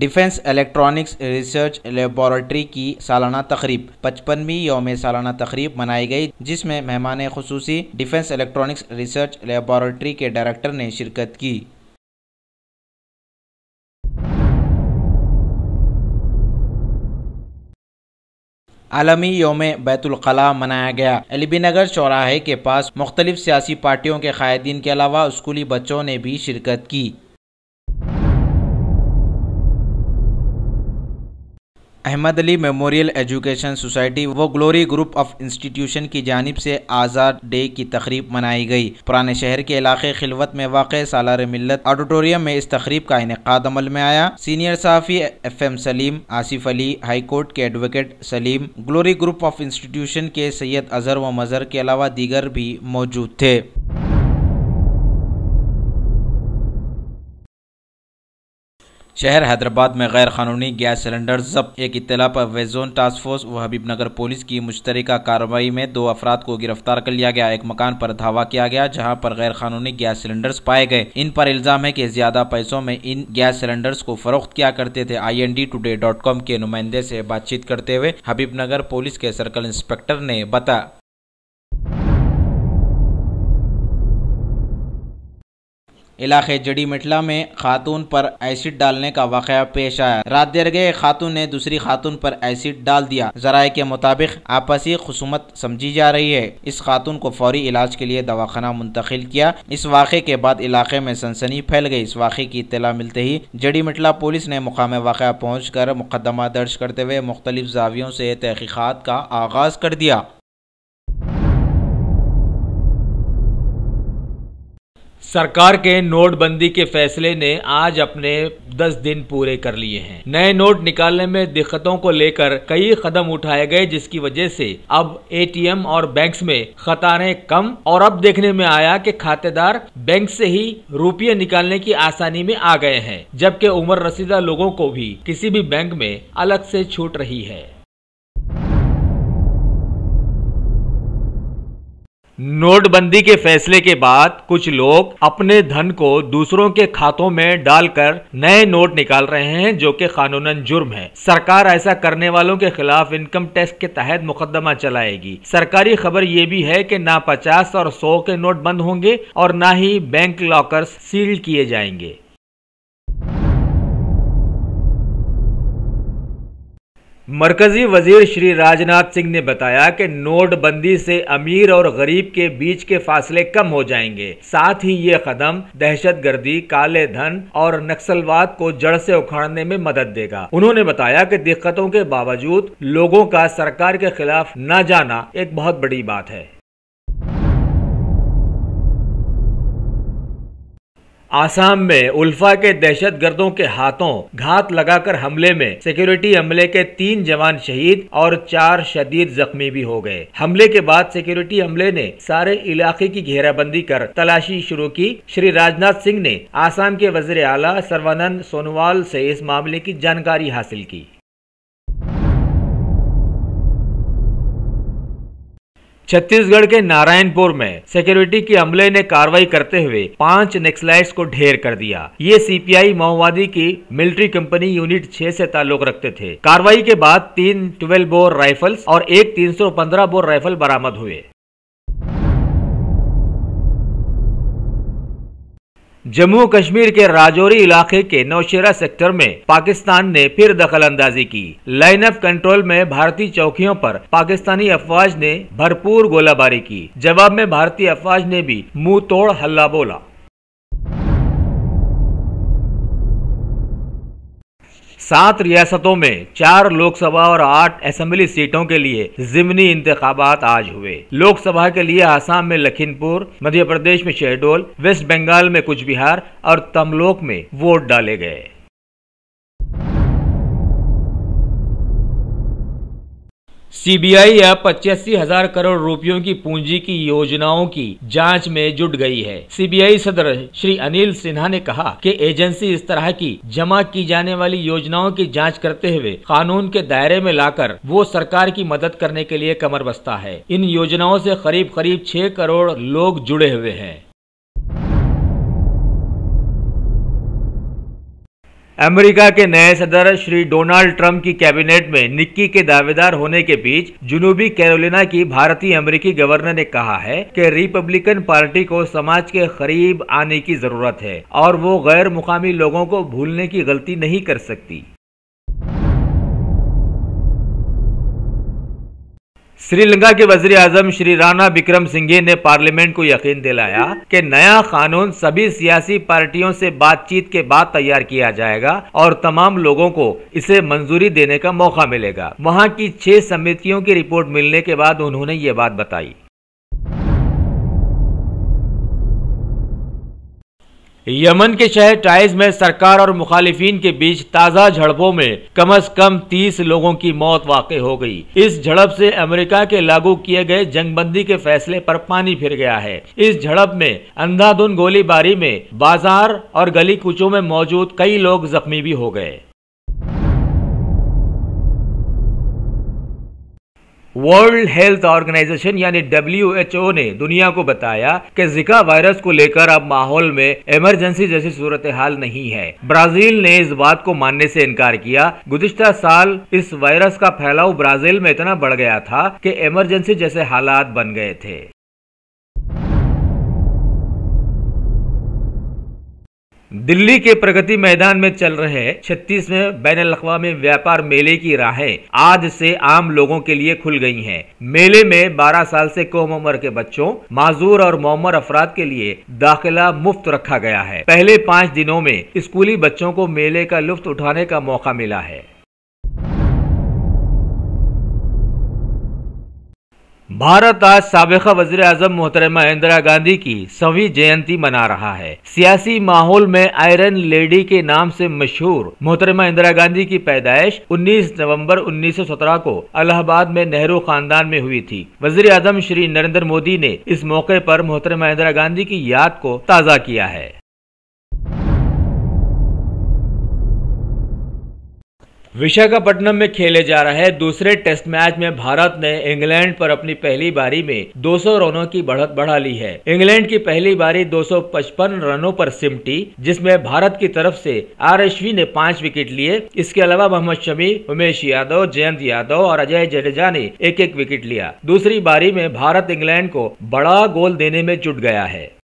Defence electronics research laboratory की सालाना तकरीब पचपनवीं योम सालाना तकरीब मनाई गई जिसमें मेहमान खसूसी डिफेंस इलेक्ट्रॉनिक्स रिसर्च लेबॉरेटरी के डायरेक्टर ने शिरकत की आलमी योम बैतुलखला मनाया गया एलबी नगर चौराहे के पास मुख्तलिफ सियासी पार्टियों के कायदीन के अलावा स्कूली बच्चों ने भी शिरकत की Ahmed Ali memorial education society व ग्लोरी ग्रुप ऑफ इंस्टीट्यूशन की जानब से आज़ाद डे की तकरीब मनाई गई पुराने शहर के इलाके खिलवत में वाक़ सालार मिलत ऑडिटोरियम में इस तकरीब का इनका अमल में आया सीनियर सहाफ़ी F M Salim Asif Ali high court के advocate Salim glory group of institution के सैयद अजहर व मज़हर के अलावा दीगर भी मौजूद थे शहर हैदराबाद में गैर कानूनी गैस सिलेंडर जब्त एक इतला पर वेजोन टास्क फोर्स व हबीब नगर पुलिस की मुश्तर कार्रवाई में दो अफराद को गिरफ्तार कर लिया गया एक मकान पर धावा किया गया जहां पर गैर कानूनी गैस सिलेंडर्स पाए गए इन पर इल्जाम है कि ज्यादा पैसों में इन गैस सिलेंडर्स को फरोख्त किया करते थे I N D today dot com के नुमाइंदे से बातचीत करते हुए हबीब नगर पुलिस के सर्कल इंस्पेक्टर ने बताया इलाके जड़ी मिटला में खातून पर एसिड डालने का वाक़ पेश आया रात देर गए खातून ने दूसरी खातून पर एसिड डाल दिया जराये के मुताबिक आपसी खसूमत समझी जा रही है इस खातून को फौरी इलाज के लिए दवाखाना मुंतकिल किया इस वाक़े के बाद इलाके में सनसनी फैल गई इस वाक़े की इतला मिलते ही जड़ी मिटला पुलिस ने मुकाम वाक़ पहुँच कर मुकदमा दर्ज करते हुए मुख्तलिफ जावियों से तहकीक़ात का आगाज़ कर दिया सरकार के नोटबंदी के फैसले ने आज अपने 10 दिन पूरे कर लिए हैं नए नोट निकालने में दिक्कतों को लेकर कई कदम उठाए गए जिसकी वजह से अब एटीएम और बैंक्स में खतारें कम और अब देखने में आया कि खातेदार बैंक से ही रुपये निकालने की आसानी में आ गए हैं जबकि उम्र रसीदा लोगों को भी किसी भी बैंक में अलग से छूट रही है नोटबंदी के फैसले के बाद कुछ लोग अपने धन को दूसरों के खातों में डालकर नए नोट निकाल रहे हैं जो कि कानूनन जुर्म है सरकार ऐसा करने वालों के खिलाफ इनकम टैक्स के तहत मुकदमा चलाएगी सरकारी खबर ये भी है कि ना 50 और 100 के नोट बंद होंगे और ना ही बैंक लॉकर सील किए जाएंगे मरकजी वजीर श्री राजनाथ सिंह ने बताया कि नोटबंदी से अमीर और गरीब के बीच के फासले कम हो जाएंगे साथ ही ये कदम दहशत गर्दी काले धन और नक्सलवाद को जड़ से उखाड़ने में मदद देगा उन्होंने बताया कि दिक्कतों के बावजूद लोगों का सरकार के खिलाफ न जाना एक बहुत बड़ी बात है आसाम में उल्फा के दहशतगर्दों के हाथों घात लगाकर हमले में सिक्योरिटी हमले के तीन जवान शहीद और चार शदीद जख्मी भी हो गए हमले के बाद सिक्योरिटी हमले ने सारे इलाके की घेराबंदी कर तलाशी शुरू की श्री राजनाथ सिंह ने आसाम के वजीर आला सर्वानंद सोनोवाल से इस मामले की जानकारी हासिल की छत्तीसगढ़ के नारायणपुर में सिक्योरिटी के अमले ने कार्रवाई करते हुए पांच नेक्सलाइट को ढेर कर दिया ये सीपीआई माओवादी की मिलिट्री कंपनी यूनिट छह से ताल्लुक रखते थे कार्रवाई के बाद तीन ट्वेल्व बोर राइफल्स और एक तीन सौ पंद्रह बोर राइफल बरामद हुए जम्मू कश्मीर के राजौरी इलाके के नौशेरा सेक्टर में पाकिस्तान ने फिर दखल अंदाजी की लाइन ऑफ कंट्रोल में भारतीय चौकियों पर पाकिस्तानी अफवाज ने भरपूर गोलाबारी की जवाब में भारतीय अफवाज ने भी मुंह तोड़ हल्ला बोला सात रियासतों में चार लोकसभा और आठ असम्बली सीटों के लिए जिमनी इंतखाब आज हुए लोकसभा के लिए आसाम में लखीमपुर मध्य प्रदेश में शहडोल वेस्ट बंगाल में कुछ बिहार और तमलोक में वोट डाले गए सीबीआई अब पचासी हजार करोड़ रुपयों की पूंजी की योजनाओं की जांच में जुट गई है सीबीआई सदर श्री अनिल सिन्हा ने कहा कि एजेंसी इस तरह की जमा की जाने वाली योजनाओं की जांच करते हुए कानून के दायरे में लाकर वो सरकार की मदद करने के लिए कमर बसता है इन योजनाओं से करीब करीब छह करोड़ लोग जुड़े हुए हैं अमेरिका के नए सदर श्री डोनाल्ड ट्रंप की कैबिनेट में निक्की के दावेदार होने के बीच जुनूबी कैरोलिना की भारतीय अमेरिकी गवर्नर ने कहा है कि रिपब्लिकन पार्टी को समाज के करीब आने की जरूरत है और वो गैर मुकामी लोगों को भूलने की गलती नहीं कर सकती श्रीलंका के वजीर आजम श्री राणा विक्रम सिंघे ने पार्लियामेंट को यकीन दिलाया कि नया कानून सभी सियासी पार्टियों से बातचीत के बाद तैयार किया जाएगा और तमाम लोगों को इसे मंजूरी देने का मौका मिलेगा वहां की छह समितियों की रिपोर्ट मिलने के बाद उन्होंने ये बात बताई यमन के शहर टाइज में सरकार और मुखालिफिन के बीच ताज़ा झड़पों में कम अज कम तीस लोगों की मौत वाक़ हो गई। इस झड़प से अमेरिका के लागू किए गए जंगबंदी के फैसले पर पानी फिर गया है इस झड़प में अंधाधुन गोलीबारी में बाजार और गली कुचों में मौजूद कई लोग जख्मी भी हो गए वर्ल्ड हेल्थ ऑर्गेनाइजेशन यानी डब्ल्यू ने दुनिया को बताया कि जिका वायरस को लेकर अब माहौल में इमरजेंसी जैसी सूरत हाल नहीं है ब्राजील ने इस बात को मानने से इनकार किया गुजश्ता साल इस वायरस का फैलाव ब्राजील में इतना बढ़ गया था कि इमरजेंसी जैसे हालात बन गए थे दिल्ली के प्रगति मैदान में चल रहे छत्तीसवें बैन अवी व्यापार मेले की राहें आज से आम लोगों के लिए खुल गई हैं। मेले में 12 साल से कम उम्र के बच्चों माजूर और मोमर अफराद के लिए दाखिला मुफ्त रखा गया है पहले पाँच दिनों में स्कूली बच्चों को मेले का लुफ्त उठाने का मौका मिला है भारत आज सबका वजीर अजम मोहतरमा इंदिरा गांधी की सवी जयंती मना रहा है सियासी माहौल में आयरन लेडी के नाम से मशहूर मोहतरमा इंदिरा गांधी की पैदाइश 19 नवंबर 1917 को इलाहाबाद में नेहरू खानदान में हुई थी वजीर अजम श्री नरेंद्र मोदी ने इस मौके पर मोहतरमा इंदिरा गांधी की याद को ताज़ा किया है विशाखापट्टनम में खेले जा रहे दूसरे टेस्ट मैच में भारत ने इंग्लैंड पर अपनी पहली बारी में 200 रनों की बढ़त बढ़ा ली है इंग्लैंड की पहली बारी 255 रनों पर सिमटी जिसमें भारत की तरफ से आरएसवी ने पांच विकेट लिए इसके अलावा मोहम्मद शमी उमेश यादव जयंत यादव और अजय जडेजा ने एक एक विकेट लिया दूसरी बारी में भारत इंग्लैंड को बड़ा गोल देने में जुट गया है